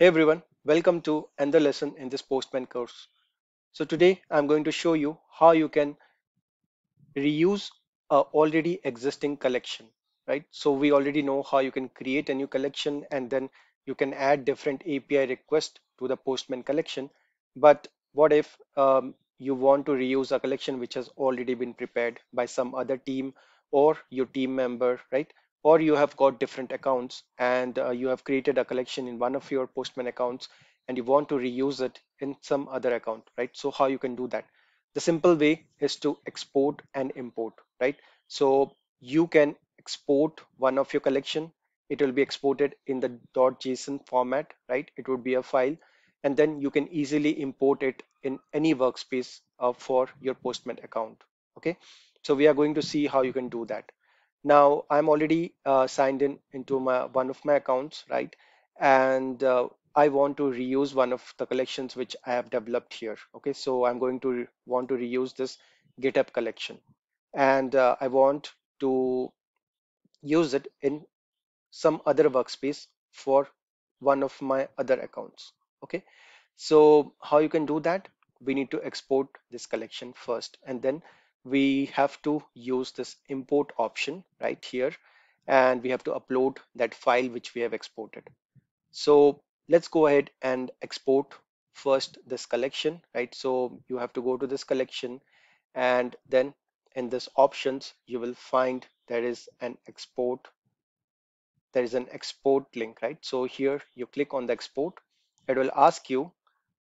Hey everyone, welcome to another lesson in this Postman course. So today I'm going to show you how you can reuse a already existing collection, right? So we already know how you can create a new collection and then you can add different API requests to the Postman collection. But what if um, you want to reuse a collection which has already been prepared by some other team or your team member, right? or you have got different accounts and uh, you have created a collection in one of your postman accounts and you want to reuse it in some other account right so how you can do that the simple way is to export and import right so you can export one of your collection it will be exported in the .json format right it would be a file and then you can easily import it in any workspace uh, for your postman account okay so we are going to see how you can do that now i'm already uh, signed in into my one of my accounts right and uh, i want to reuse one of the collections which i have developed here okay so i'm going to want to reuse this github collection and uh, i want to use it in some other workspace for one of my other accounts okay so how you can do that we need to export this collection first and then we have to use this import option right here and we have to upload that file which we have exported so let's go ahead and export first this collection right so you have to go to this collection and then in this options you will find there is an export there is an export link right so here you click on the export it will ask you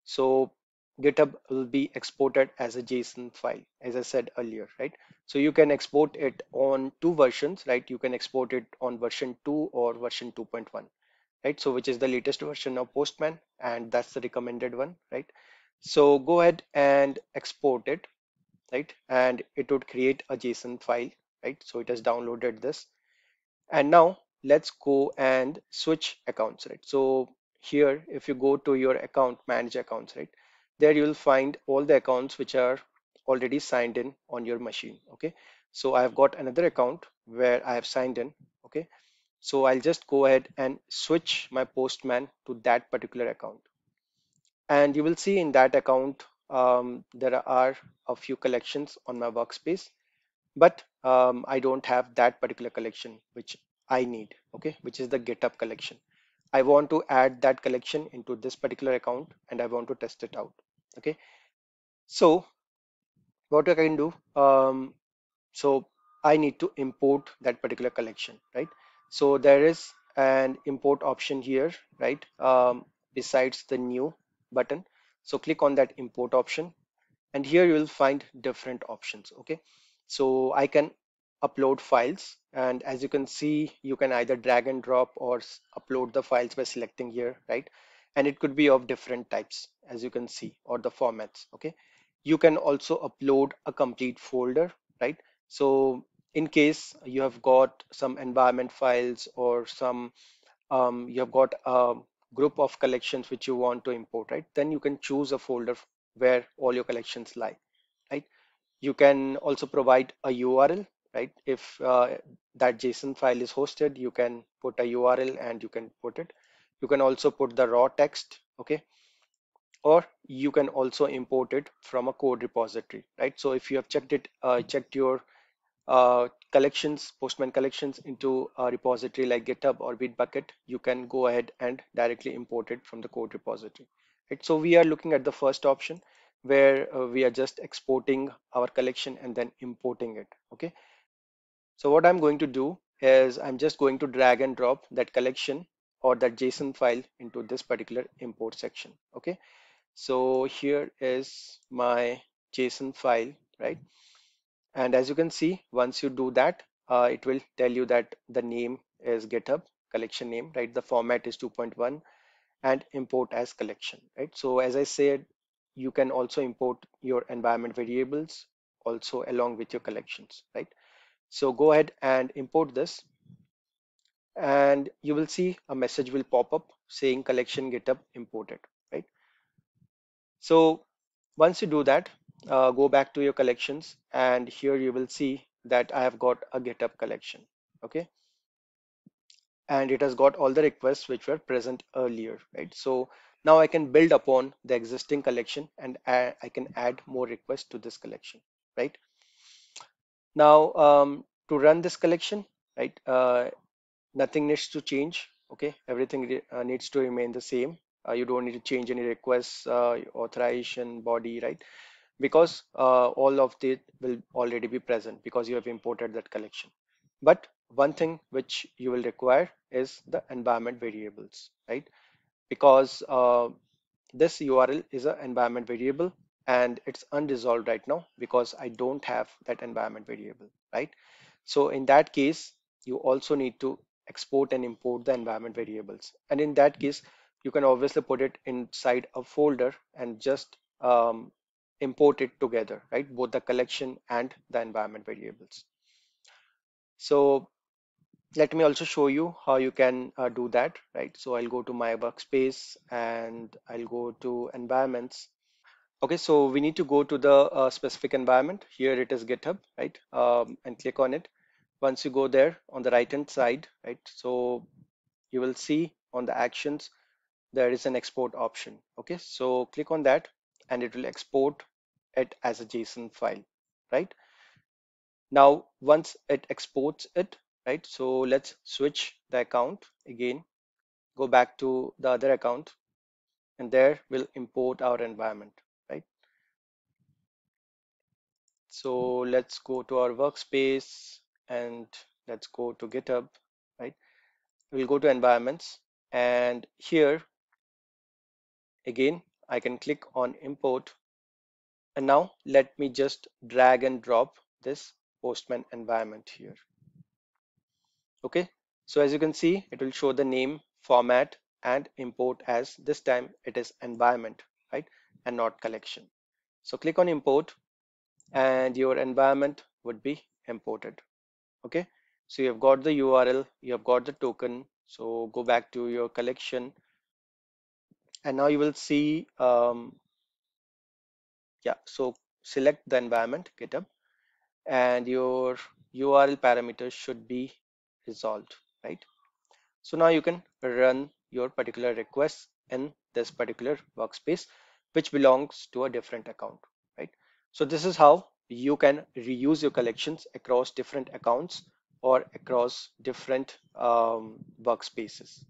so GitHub will be exported as a JSON file, as I said earlier, right? So you can export it on two versions, right? You can export it on version 2 or version 2.1, right? So which is the latest version of Postman, and that's the recommended one, right? So go ahead and export it, right? And it would create a JSON file, right? So it has downloaded this. And now let's go and switch accounts, right? So here, if you go to your account, manage accounts, right? there you will find all the accounts which are already signed in on your machine okay so i have got another account where i have signed in okay so i'll just go ahead and switch my postman to that particular account and you will see in that account um, there are a few collections on my workspace but um, I don't have that particular collection which I need okay which is the GitHub collection I want to add that collection into this particular account and I want to test it out okay so what I can do um, so I need to import that particular collection right so there is an import option here right um, besides the new button so click on that import option and here you will find different options okay so I can upload files and as you can see you can either drag and drop or upload the files by selecting here right and it could be of different types as you can see or the formats okay you can also upload a complete folder right so in case you have got some environment files or some um, you have got a group of collections which you want to import right then you can choose a folder where all your collections lie right you can also provide a url right if uh, that json file is hosted you can put a url and you can put it you can also put the raw text okay or you can also import it from a code repository right so if you have checked it uh, checked your uh, collections postman collections into a repository like github or bitbucket you can go ahead and directly import it from the code repository right so we are looking at the first option where uh, we are just exporting our collection and then importing it okay so what i'm going to do is i'm just going to drag and drop that collection or that JSON file into this particular import section. Okay, so here is my JSON file, right? And as you can see, once you do that, uh, it will tell you that the name is GitHub collection name, right? The format is 2.1 and import as collection, right? So as I said, you can also import your environment variables also along with your collections, right? So go ahead and import this and you will see a message will pop up saying collection github imported right so once you do that uh, go back to your collections and here you will see that i have got a github collection okay and it has got all the requests which were present earlier right so now i can build upon the existing collection and i can add more requests to this collection right now um, to run this collection right uh, nothing needs to change okay everything uh, needs to remain the same uh, you don't need to change any requests uh, authorization body right because uh, all of it will already be present because you have imported that collection but one thing which you will require is the environment variables right because uh, this url is an environment variable and it's undissolved right now because i don't have that environment variable right so in that case you also need to export and import the environment variables and in that case you can obviously put it inside a folder and just um, import it together right both the collection and the environment variables so let me also show you how you can uh, do that right so i'll go to my workspace and i'll go to environments okay so we need to go to the uh, specific environment here it is github right um, and click on it once you go there on the right hand side right so you will see on the actions there is an export option okay so click on that and it will export it as a json file right now once it exports it right so let's switch the account again go back to the other account and there we'll import our environment right so let's go to our workspace and let's go to github right we'll go to environments and here again I can click on import and now let me just drag and drop this postman environment here okay so as you can see it will show the name format and import as this time it is environment right and not collection so click on import and your environment would be imported okay so you have got the url you have got the token so go back to your collection and now you will see um, yeah so select the environment github and your url parameters should be resolved right so now you can run your particular request in this particular workspace which belongs to a different account right so this is how you can reuse your collections across different accounts or across different um, workspaces.